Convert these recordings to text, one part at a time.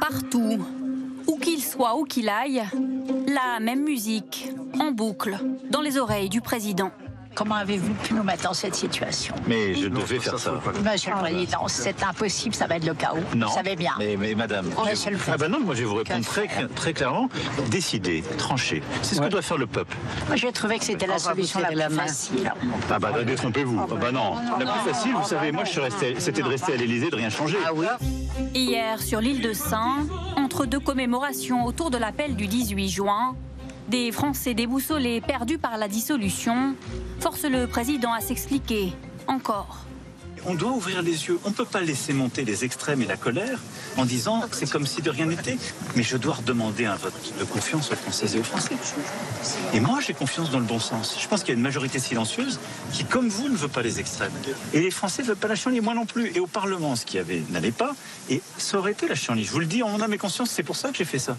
Partout, où qu'il soit, où qu'il aille, la même musique, en boucle, dans les oreilles du président. Comment avez-vous pu nous mettre dans cette situation Mais je devais faire ça. Monsieur le Président, c'est impossible, ça va être le chaos. Non. Vous savez bien. Mais, madame. Ah ben moi je vais vous répondre très, clairement. Décider, trancher. C'est ce que doit faire le peuple. Moi j'ai trouvé que c'était la solution la plus facile. Ah bah, bah détrompez-vous. Ah bah non. La plus facile, vous savez, moi c'était de rester à l'Élysée, de rien changer. Ah oui Hier, sur l'île de Saint, entre deux commémorations autour de l'appel du 18 juin, des Français déboussolés, perdus par la dissolution, force le président à s'expliquer encore. On doit ouvrir les yeux. On ne peut pas laisser monter les extrêmes et la colère en disant c'est comme si de rien n'était. Mais je dois redemander un vote de confiance aux Français et aux Français. Et moi, j'ai confiance dans le bon sens. Je pense qu'il y a une majorité silencieuse qui, comme vous, ne veut pas les extrêmes. Et les Français ne veulent pas la changer moi non plus. Et au Parlement, ce qui avait n'allait pas, et ça aurait été la changer Je vous le dis en a mes consciences. c'est pour ça que j'ai fait ça.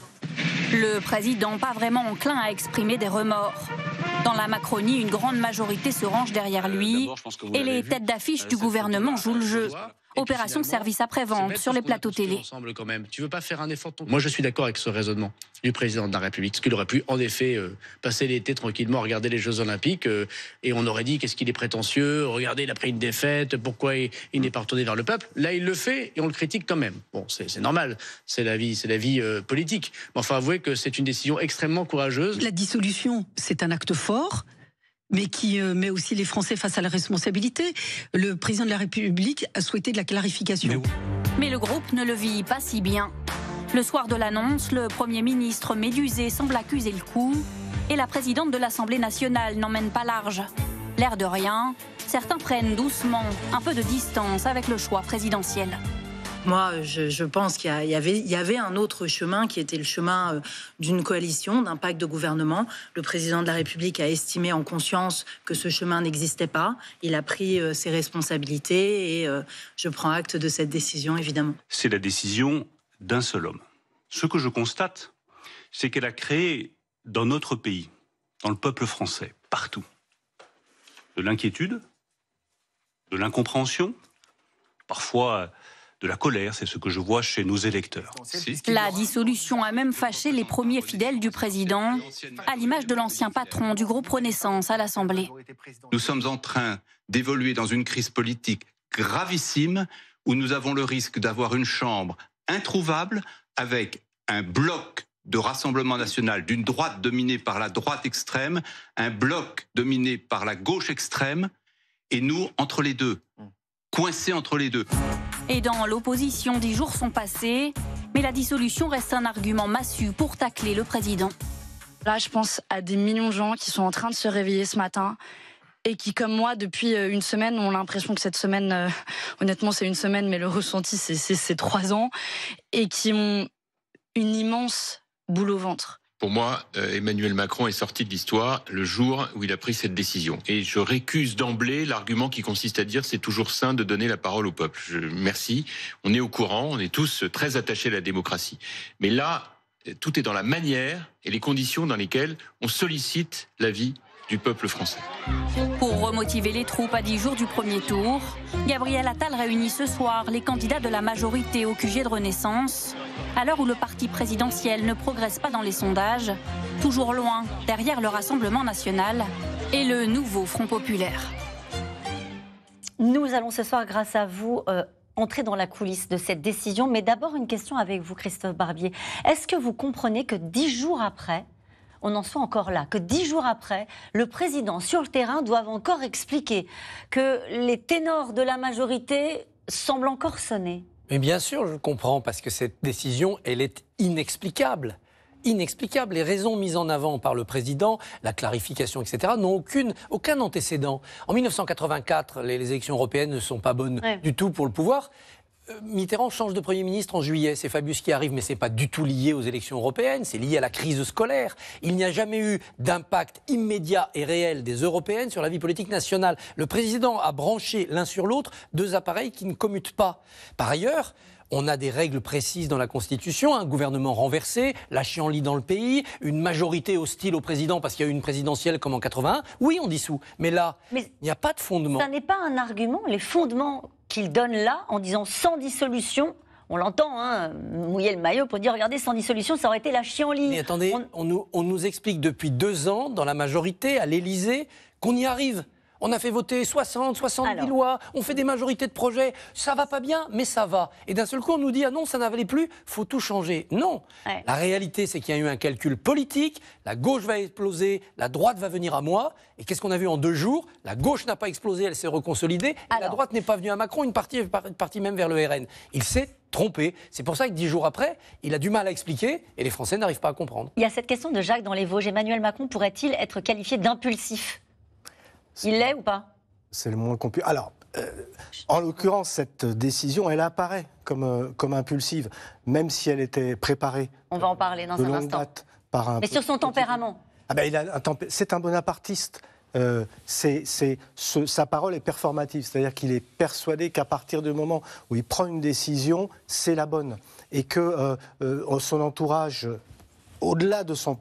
Le président pas vraiment enclin à exprimer des remords. Dans la Macronie, une grande majorité se range derrière lui et les têtes d'affiche euh, du gouvernement jouent le jeu opération service après-vente sur les plateaux télé. Ensemble quand même. Tu veux pas faire un effort Moi, je suis d'accord avec ce raisonnement du président de la République, ce qu'il aurait pu en effet euh, passer l'été tranquillement, regarder les Jeux Olympiques, euh, et on aurait dit qu'est-ce qu'il est prétentieux, regardez, il a pris une défaite, pourquoi il, n'est pas retourné vers le peuple. Là, il le fait et on le critique quand même. Bon, c'est normal, c'est la vie, c'est la vie euh, politique. Mais enfin, avouez que c'est une décision extrêmement courageuse. La dissolution, c'est un acte fort, mais qui euh, met aussi les Français face à la responsabilité. Le président de la République a souhaité de la clarification. Mais le groupe ne le vit pas si bien. Le soir de l'annonce, le Premier ministre médusé semble accuser le coup et la présidente de l'Assemblée nationale n'emmène pas large. L'air de rien, certains prennent doucement un peu de distance avec le choix présidentiel. Moi, je, pense qu'il y, avait, y avait un autre chemin qui était le chemin euh, d'une coalition, d'un pacte de gouvernement. Le président de la République a estimé en conscience que ce chemin n'existait pas. Il a pris euh, ses responsabilités et euh, je prends acte de cette décision, évidemment. C'est la décision d'un seul homme. Ce que je constate, c'est qu'elle a créé dans notre pays, dans le peuple français, partout, de l'inquiétude, de l'incompréhension, parfois de la colère, c'est ce que je vois chez nos électeurs. La dissolution a même fâché les premiers fidèles du président, à l'image de l'ancien patron du groupe Renaissance à l'Assemblée. Nous sommes en train d'évoluer dans une crise politique gravissime où nous avons le risque d'avoir une chambre introuvable avec un bloc de Rassemblement national, d'une droite dominée par la droite extrême, un bloc dominé par la gauche extrême, et nous entre les deux, coincés entre les deux. Et dans l'opposition, des jours sont passés, mais la dissolution reste un argument massu pour tacler le président. Là, je pense à des millions de gens qui sont en train de se réveiller ce matin et qui, comme moi, depuis euh, une semaine, ont l'impression que cette semaine, euh, honnêtement, c'est une semaine, mais le ressenti, c'est trois ans, et qui ont une immense boule au ventre pour moi, euh, Emmanuel Macron est sorti de l'histoire le jour où il a pris cette décision. Et je récuse d'emblée l'argument qui consiste à dire c'est toujours sain de donner la parole au peuple. merci. On est au courant, on est tous très attachés à la démocratie. Mais là, tout est dans la manière et les conditions dans lesquelles on sollicite l'avis du peuple français. Pour remotiver les troupes à 10 jours du premier tour, Gabriel Attal réunit ce soir les candidats de la majorité au QG de Renaissance, à l'heure où le parti présidentiel ne progresse pas dans les sondages, toujours loin derrière le Rassemblement national et le nouveau Front populaire. Nous allons ce soir, grâce à vous, euh, entrer dans la coulisse de cette décision. Mais d'abord, une question avec vous, Christophe Barbier. Est-ce que vous comprenez que dix jours après, on en soit encore là, que dix jours après, le président sur le terrain doive encore expliquer que les ténors de la majorité semblent encore sonner. Mais bien sûr, je comprends, parce que cette décision, elle est inexplicable inexplicable. Les raisons mises en avant par le président, la clarification, etc., n'ont aucune, aucun antécédent. En 1984, les, élections européennes ne sont pas bonnes du tout pour le pouvoir. Euh, Mitterrand change de Premier ministre en juillet, c'est Fabius qui arrive, mais ce n'est pas du tout lié aux élections européennes, c'est lié à la crise scolaire. Il n'y a jamais eu d'impact immédiat et réel des européennes sur la vie politique nationale. Le président a branché l'un sur l'autre deux appareils qui ne commutent pas. Par ailleurs, on a des règles précises dans la Constitution, un gouvernement renversé, la lit dans le pays, une majorité hostile au président parce qu'il y a eu une présidentielle comme en 81. Oui, on dissout. Mais là, il n'y a pas de fondement. Ça n'est pas un argument. Les fondements qu'il donne là en disant sans dissolution on l'entend, hein, mouiller le maillot pour dire regardez, sans dissolution, ça aurait été la chienlit. Mais attendez, on... nous, on... nous, explique depuis deux ans, dans la majorité, à l'Élysée, qu'on y arrive. On a fait voter 60, 70 lois, on fait des majorités de projets, ça va pas bien, mais ça va. Et d'un seul coup, on nous dit, ah non, ça n'avalait plus, faut tout changer. Non. La réalité, c'est qu'il y a eu un calcul politique, la gauche va exploser, la droite va venir à moi. Et qu'est-ce qu'on a vu en deux jours La gauche n'a pas explosé, elle s'est reconsolidée. La droite n'est pas venue à Macron, une partie est partie même vers le RN. Il s'est trompé. C'est pour ça que dix jours après, il a du mal à expliquer et les Français n'arrivent pas à comprendre. Il y a cette question de Jacques dans les Vosges. Emmanuel Macron pourrait-il être qualifié d'impulsif il l'est ou pas C'est le moins qu'on puisse. Alors, euh, en l'occurrence, cette décision, elle apparaît comme, euh, comme impulsive, même si elle était préparée. On va en parler dans un instant. Mais sur son tempérament. Ah ben, il a C'est un bonapartiste. Euh, c'est, sa parole est performative, c'est-à-dire qu'il est persuadé qu'à partir du moment où il prend une décision, c'est la bonne, et que son entourage au-delà de son,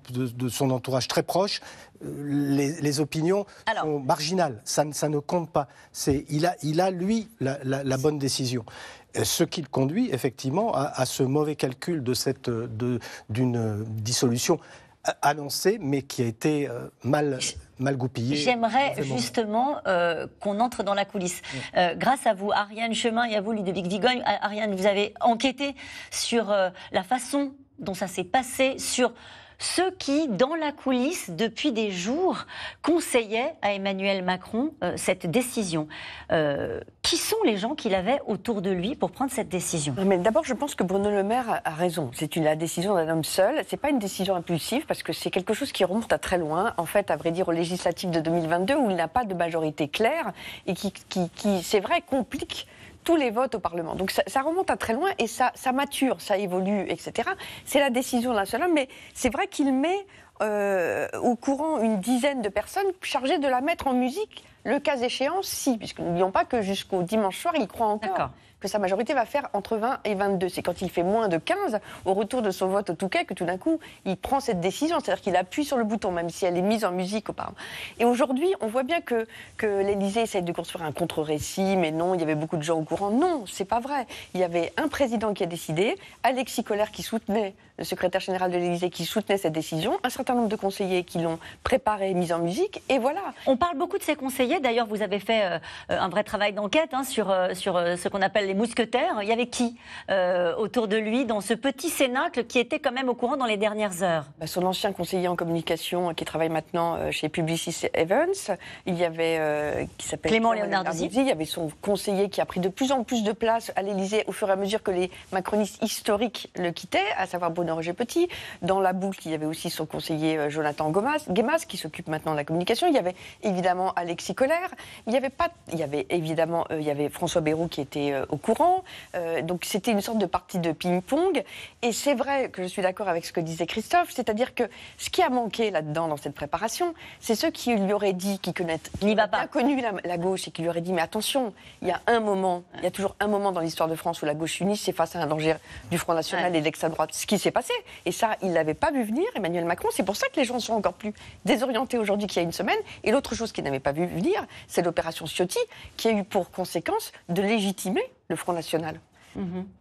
entourage très proche, euh, les, opinions sont marginales. Ça, ne compte pas. Il a, lui, la, bonne décision euh, ce qui le conduit effectivement à, ce mauvais calcul de d'une dissolution annoncée, mais qui a été euh, mal mal goupillée. J'aimerais justement qu'on entre dans la coulisse. grâce à vous, Ariane Chemin, et à vous, Ludovic Vigogne, Ariane, vous avez enquêté sur la façon dont ça s'est passé sur ceux qui, dans la coulisse, depuis des jours, conseillaient à Emmanuel Macron euh, cette décision. Euh, qui sont les gens qu'il avait autour de lui pour prendre cette décision Mais d'abord, je pense que Bruno Le Maire a raison. C'est une la décision d'un homme seul. C'est pas une décision impulsive parce que c'est quelque chose qui remonte à très loin. En fait, à vrai dire, au législatif de 2022 où il n'a pas de majorité claire et qui c'est vrai, complique tous les votes au Parlement. Donc ça, remonte à très loin et ça, mature, ça évolue, etc. C'est la décision d'un seul homme, mais c'est vrai qu'il met euh, au courant une dizaine de personnes chargées de la mettre en musique le cas échéant, si, puisque n'oublions pas que jusqu'au dimanche soir, il croit encore que sa majorité va faire entre 20 et 22. C'est quand il fait moins de 15, au retour de son vote au Touquet, que tout d'un coup, il prend cette décision, c'est-à-dire qu'il appuie sur le bouton, même si elle est mise en musique pas. Et aujourd'hui, on voit bien que, que l'Élysée essaie de construire un contre-récit, mais non, il y avait beaucoup de gens au courant. Non, c'est pas vrai. Il y avait un président qui a décidé, Alexis Collère qui soutenait, le secrétaire général de l'Élysée qui soutenait cette décision, un certain nombre de conseillers qui l'ont préparée, mise en musique, et voilà. On parle beaucoup de ces conseillers D'ailleurs, vous avez fait euh, un vrai travail d'enquête hein, sur, euh, sur euh, ce qu'on appelle les mousquetaires. Il y avait qui autour de lui dans ce petit cénacle qui était quand même au courant dans les dernières heures bah, Son ancien conseiller en communication qui travaille maintenant chez Publicis Evans. Il y avait qui s'appelle Clément Il y avait son conseiller qui a pris de plus en plus de place à l'Élysée au fur et à mesure que les macronistes historiques le quittaient, à savoir Bruno Roger Petit. Dans la boucle, il y avait aussi son conseiller Jonathan Gomas, Guémas qui s'occupe maintenant de la communication. Il y avait évidemment Alexis il y avait pas, il y avait évidemment, euh, il y avait François Bayrou qui était euh, au courant. Euh, donc c'était une sorte de partie de ping-pong. Et c'est vrai que je suis d'accord avec ce que disait Christophe, c'est-à-dire que ce qui a manqué là-dedans dans cette préparation, c'est ceux qui lui auraient dit, qui connaissent, qui va pas. connu la, gauche et qui lui auraient dit, mais attention, il y a un moment, il y a toujours un moment dans l'histoire de France où la gauche unie c'est face à un danger du Front National et de l'extrême droite. Ce qui s'est passé. Et ça, il l'avait pas vu venir, Emmanuel Macron. C'est pour ça que les gens sont encore plus désorientés aujourd'hui qu'il y a une semaine. Et l'autre chose qu'il n'avait pas vu venir c'est l'opération Ciotti qui a eu pour conséquence de légitimer le Front National. Mhm.